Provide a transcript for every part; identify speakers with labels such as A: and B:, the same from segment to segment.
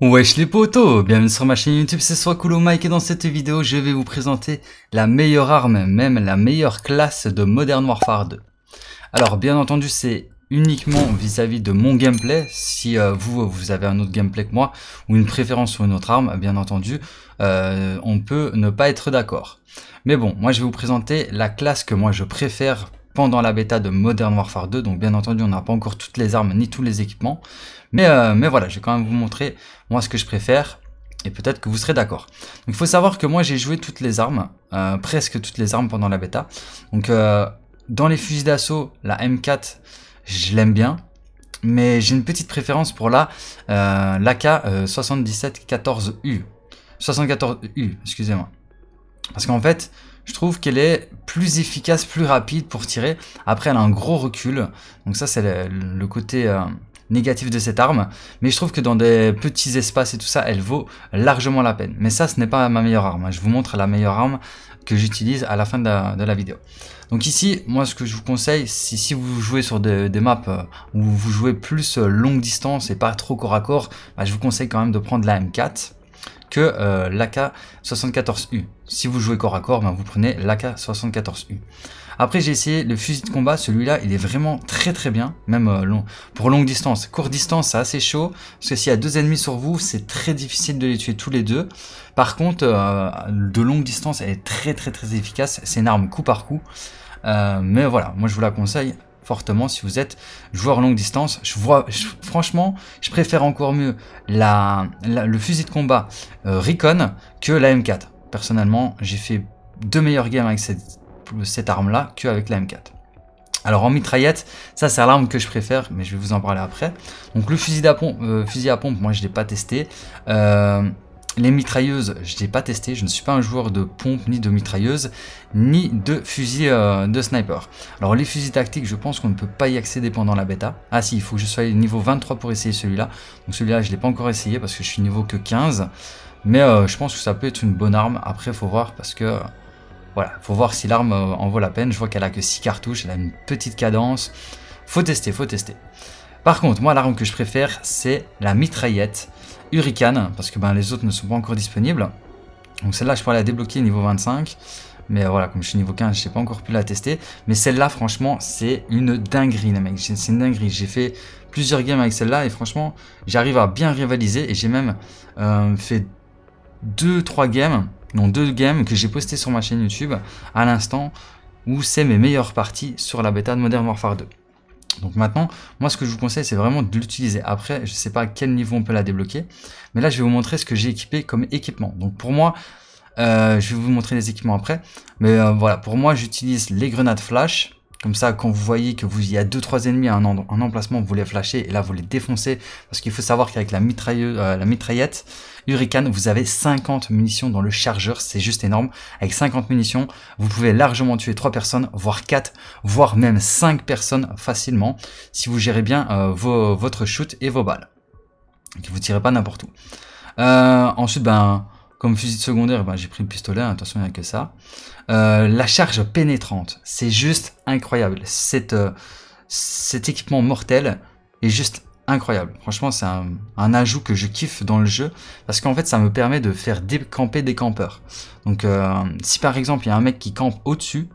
A: Wesh les potos, bienvenue sur ma chaîne YouTube, c'est soit Mike et dans cette vidéo je vais vous présenter la meilleure arme, même la meilleure classe de Modern Warfare 2. Alors bien entendu c'est uniquement vis-à-vis de mon gameplay, si euh, vous vous avez un autre gameplay que moi ou une préférence sur une autre arme, bien entendu euh, on peut ne pas être d'accord. Mais bon, moi je vais vous présenter la classe que moi je préfère pendant la bêta de Modern Warfare 2. Donc bien entendu, on n'a pas encore toutes les armes ni tous les équipements. Mais, euh, mais voilà, je vais quand même vous montrer moi ce que je préfère. Et peut-être que vous serez d'accord. Donc il faut savoir que moi j'ai joué toutes les armes, euh, presque toutes les armes pendant la bêta. Donc euh, dans les fusils d'assaut, la M4, je l'aime bien. Mais j'ai une petite préférence pour la l'AK-77-14U. 74U, excusez-moi. Parce qu'en fait, je trouve qu'elle est plus efficace, plus rapide pour tirer. Après, elle a un gros recul. Donc ça, c'est le, côté euh, négatif de cette arme. Mais je trouve que dans des petits espaces et tout ça, elle vaut largement la peine. Mais ça, ce n'est pas ma meilleure arme. Je vous montre la meilleure arme que j'utilise à la fin de la, vidéo. Donc ici, moi ce que je vous conseille, si, si vous jouez sur des, maps euh, où vous jouez plus euh, longue distance et pas trop corps à corps, bah, je vous conseille quand même de prendre la M4 que euh, l'AK-74U. Si vous jouez corps à corps, ben, vous prenez l'AK-74U. Après j'ai essayé le fusil de combat, celui-là il est vraiment très très bien, même euh, pour longue distance. Courte distance c'est assez chaud, parce que s'il y a deux ennemis sur vous, c'est très difficile de les tuer tous les deux. Par contre, euh, de longue distance elle est très très très efficace, c'est une arme coup par coup. mais voilà, moi je vous la conseille fortement si vous êtes joueur longue distance. Je vois, franchement, je préfère encore mieux la, le fusil de combat euh, Recon que la M4. Personnellement, j'ai fait deux meilleures games avec cette, arme-là qu'avec la M4. Alors en mitraillette, ça c'est l'arme que je préfère, mais je vais vous en parler après. Donc le fusil à euh, fusil à pompe moi je ne l'ai pas testé. Euh, les mitrailleuses, je n'ai pas testé, je ne suis pas un joueur de pompe, ni de mitrailleuse, ni de fusil euh, de sniper. Alors les fusils tactiques, je pense qu'on ne peut pas y accéder pendant la bêta. Ah si, il faut que je sois niveau 23 pour essayer celui-là. Donc celui-là, je ne l'ai pas encore essayé parce que je suis niveau que 15. Mais euh, je pense que ça peut être une bonne arme. Après, faut voir parce que... Voilà, faut voir si l'arme euh, en vaut la peine. Je vois qu'elle a que 6 cartouches, elle a une petite cadence. Faut tester, faut tester. Par contre, moi, l'arme que je préfère, c'est la mitraillette. Hurricane, parce que ben, les autres ne sont pas encore disponibles. Donc celle-là, je pourrais la débloquer niveau 25. Mais euh, voilà, comme je suis niveau 15, je n'ai pas encore pu la tester. Mais celle-là, franchement, c'est une dinguerie, les C'est une dinguerie. J'ai fait plusieurs games avec celle-là et franchement, j'arrive à bien rivaliser. Et j'ai même euh, fait 2-3 games, non 2 games que j'ai posté sur ma chaîne YouTube à l'instant où c'est mes meilleures parties sur la bêta de Modern Warfare 2. Donc maintenant, moi ce que je vous conseille, c'est vraiment de l'utiliser. Après, je ne sais pas à quel niveau on peut la débloquer, mais là je vais vous montrer ce que j'ai équipé comme équipement. Donc pour moi, euh, je vais vous montrer les équipements après, mais euh, voilà, pour moi j'utilise les grenades flash, comme ça, quand vous voyez que vous y a deux trois ennemis à un, emplacement, vous les flashez et là, vous les défoncez. Parce qu'il faut savoir qu'avec la, mitrailleuse, euh, la mitraillette Hurricane, vous avez 50 munitions dans le chargeur. C'est juste énorme. Avec 50 munitions, vous pouvez largement tuer trois personnes, voire quatre, voire même cinq personnes facilement. Si vous gérez bien euh, votre shoot et vos balles. Que vous tirez pas n'importe où. Euh, ensuite, ben comme fusil de secondaire, ben, j'ai pris le pistolet, attention, il n'y a que ça. Euh, la charge pénétrante, c'est juste incroyable. cet euh, équipement mortel est juste incroyable. Franchement, c'est un, ajout que je kiffe dans le jeu, parce qu'en fait, ça me permet de faire décamper des campeurs. Donc, euh, si par exemple, il y a un mec qui campe au-dessus,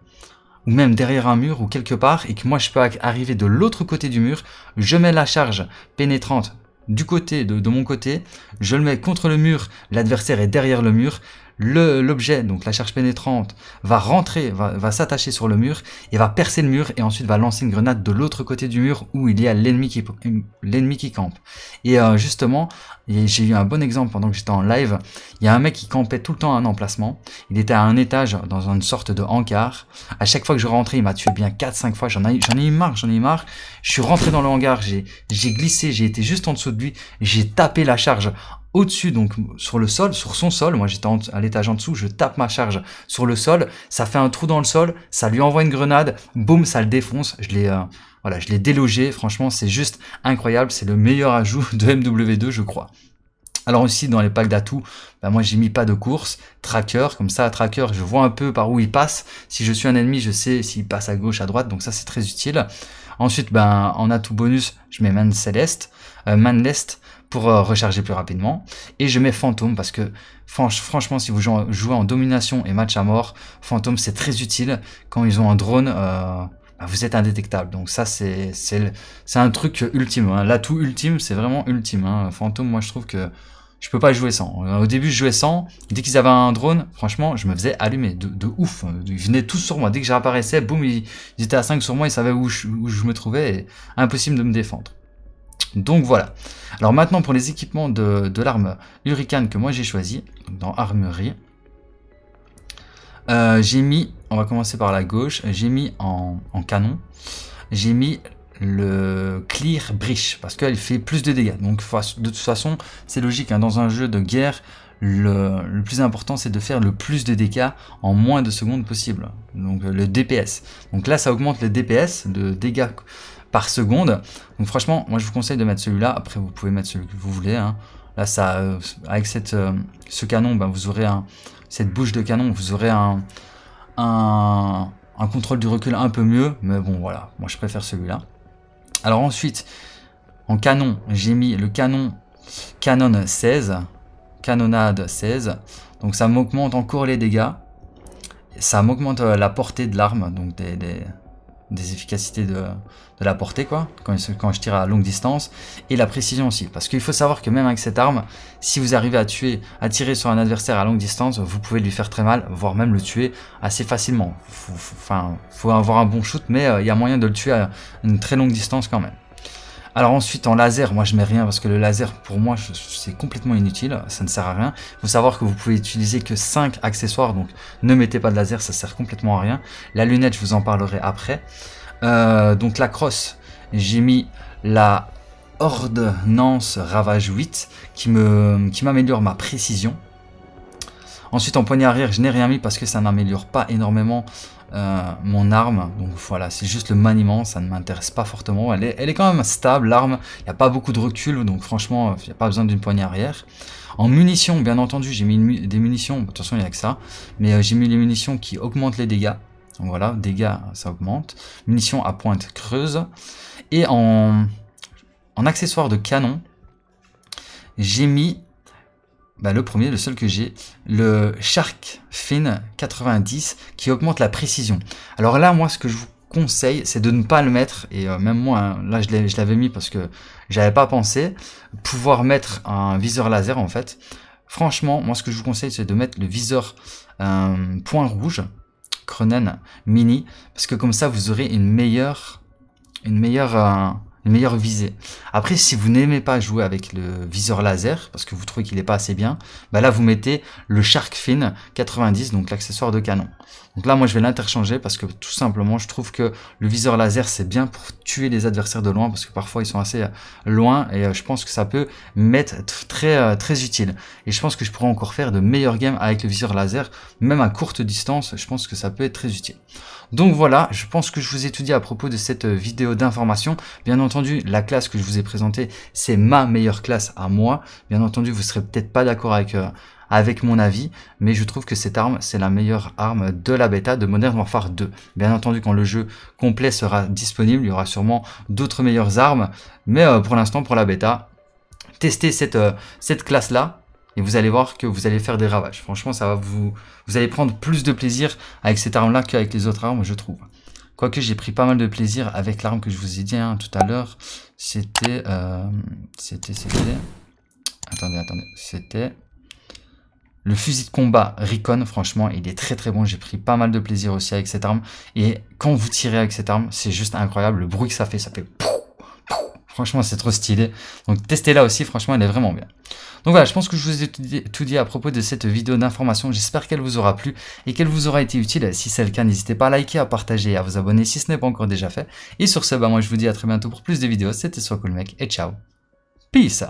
A: ou même derrière un mur ou quelque part, et que moi je peux arriver de l'autre côté du mur, je mets la charge pénétrante du côté, de, mon côté, je le mets contre le mur, l'adversaire est derrière le mur, l'objet, donc la charge pénétrante, va rentrer, va, s'attacher sur le mur, et va percer le mur, et ensuite va lancer une grenade de l'autre côté du mur où il y a l'ennemi qui, qui campe. Et euh, justement, j'ai eu un bon exemple pendant que j'étais en live. Il y a un mec qui campait tout le temps à un emplacement. Il était à un étage dans une sorte de hangar. À chaque fois que je rentrais, il m'a tué bien 4-5 fois. J'en ai, ai eu marre, j'en ai eu marre. Je suis rentré dans le hangar, j'ai glissé, j'ai été juste en dessous de lui. J'ai tapé la charge au-dessus, donc sur le sol, sur son sol. Moi, j'étais à l'étage en dessous, je tape ma charge sur le sol. Ça fait un trou dans le sol, ça lui envoie une grenade. Boum, ça le défonce. Je l'ai... Euh, voilà, je l'ai délogé, franchement c'est juste incroyable, c'est le meilleur ajout de MW2 je crois. Alors aussi dans les packs d'atouts, bah, moi j'ai mis pas de course, tracker, comme ça tracker je vois un peu par où il passe, si je suis un ennemi je sais s'il passe à gauche, à droite, donc ça c'est très utile. Ensuite ben, en atout bonus je mets man Celeste. Euh, man lest pour euh, recharger plus rapidement, et je mets fantôme parce que franchement si vous jouez en domination et match à mort, fantôme c'est très utile quand ils ont un drone... Euh, ah, vous êtes indétectable. Donc ça, c'est un truc ultime. Hein. L'atout ultime, c'est vraiment ultime. Hein. Fantôme, moi, je trouve que je peux pas jouer sans. Au début, je jouais sans. Dès qu'ils avaient un drone, franchement, je me faisais allumer de, ouf. Ils venaient tous sur moi. Dès que je réapparaissais, boum, ils, étaient à 5 sur moi. Ils savaient où je, me trouvais. impossible de me défendre. Donc voilà. Alors maintenant, pour les équipements de, de l'arme Hurricane que moi j'ai choisi, dans Armurerie, euh, j'ai mis on va commencer par la gauche. J'ai mis en, canon, j'ai mis le clear bridge. parce qu'elle fait plus de dégâts. Donc de toute façon, c'est logique. Hein. dans un jeu de guerre, le, plus important c'est de faire le plus de dégâts en moins de secondes possible. Donc le DPS. Donc là, ça augmente le DPS de dégâts par seconde. Donc franchement, moi je vous conseille de mettre celui-là. Après, vous pouvez mettre celui que vous voulez. Hein. Là, ça, euh, avec cette, euh, ce canon, ben, vous aurez un, cette bouche de canon, vous aurez un, un, contrôle du recul un peu mieux, mais bon voilà, moi je préfère celui-là. Alors ensuite, en canon, j'ai mis le canon Canon 16, Canonade 16, donc ça m'augmente encore les dégâts, ça m'augmente euh, la portée de l'arme, donc des, des efficacités de, la portée, quoi, quand, je tire à longue distance, et la précision aussi. Parce qu'il faut savoir que même avec cette arme, si vous arrivez à tuer, à tirer sur un adversaire à longue distance, vous pouvez lui faire très mal, voire même le tuer assez facilement. Enfin, faut, avoir un bon shoot, mais euh, il y a moyen de le tuer à une très longue distance quand même. Alors ensuite en laser, moi je mets rien parce que le laser pour moi c'est complètement inutile, ça ne sert à rien. Il faut savoir que vous pouvez utiliser que 5 accessoires, donc ne mettez pas de laser, ça sert complètement à rien. La lunette, je vous en parlerai après. Euh, donc la crosse, j'ai mis la Ordnance ravage 8 qui qui m'améliore ma précision. Ensuite en poignée arrière, je n'ai rien mis parce que ça n'améliore pas énormément euh, mon arme. Donc voilà, c'est juste le maniement, ça ne m'intéresse pas fortement. Elle est, elle est quand même stable, l'arme, il n'y a pas beaucoup de recul, donc franchement, il euh, n'y a pas besoin d'une poignée arrière. En munitions, bien entendu, j'ai mis des munitions, attention toute il n'y a que ça, mais euh, j'ai mis les munitions qui augmentent les dégâts. Donc voilà, dégâts, ça augmente. Munitions à pointe creuse. Et en, en accessoire de canon, j'ai mis bah, le premier, le seul que j'ai, le Shark Fin 90 qui augmente la précision. Alors là, moi, ce que je vous conseille, c'est de ne pas le mettre, et euh, même moi, hein, là je l'avais mis parce que j'avais pas pensé, pouvoir mettre un viseur laser en fait. Franchement, moi ce que je vous conseille, c'est de mettre le viseur euh, point rouge, Cronen Mini, parce que comme ça vous aurez une meilleure, une meilleure, euh, le meilleur visé. Après, si vous n'aimez pas jouer avec le viseur laser, parce que vous trouvez qu'il n'est pas assez bien, bah là, vous mettez le Shark Fin 90, donc l'accessoire de canon. Donc là, moi, je vais l'interchanger parce que tout simplement, je trouve que le viseur laser, c'est bien pour tuer les adversaires de loin, parce que parfois, ils sont assez euh, loin, et euh, je pense que ça peut m'être très, euh, très utile. Et je pense que je pourrais encore faire de meilleurs games avec le viseur laser, même à courte distance, je pense que ça peut être très utile. Donc voilà, je pense que je vous ai tout dit à propos de cette vidéo d'information. Bien entendu, entendu, la classe que je vous ai présentée, c'est ma meilleure classe à moi. Bien entendu, vous serez peut-être pas d'accord avec, euh, avec mon avis, mais je trouve que cette arme, c'est la meilleure arme de la bêta de Modern Warfare 2. Bien entendu, quand le jeu complet sera disponible, il y aura sûrement d'autres meilleures armes, mais euh, pour l'instant, pour la bêta, testez cette, euh, cette classe-là, et vous allez voir que vous allez faire des ravages. Franchement, ça va vous, vous allez prendre plus de plaisir avec cette arme-là qu'avec les autres armes, je trouve. Quoique j'ai pris pas mal de plaisir avec l'arme que je vous ai dit hein, tout à l'heure. C'était... Euh, c'était... C'était... Attendez, attendez. C'était... Le fusil de combat Recon, franchement, il est très très bon. J'ai pris pas mal de plaisir aussi avec cette arme. Et quand vous tirez avec cette arme, c'est juste incroyable. Le bruit que ça fait, ça fait... Franchement, c'est trop stylé. Donc testez-la aussi, franchement, elle est vraiment bien. Donc voilà, je pense que je vous ai tout dit à propos de cette vidéo d'information. J'espère qu'elle vous aura plu et qu'elle vous aura été utile. Si c'est le cas, n'hésitez pas à liker, à partager et à vous abonner si ce n'est pas encore déjà fait. Et sur ce, bah moi je vous dis à très bientôt pour plus de vidéos. C'était Soit Cool et ciao. Peace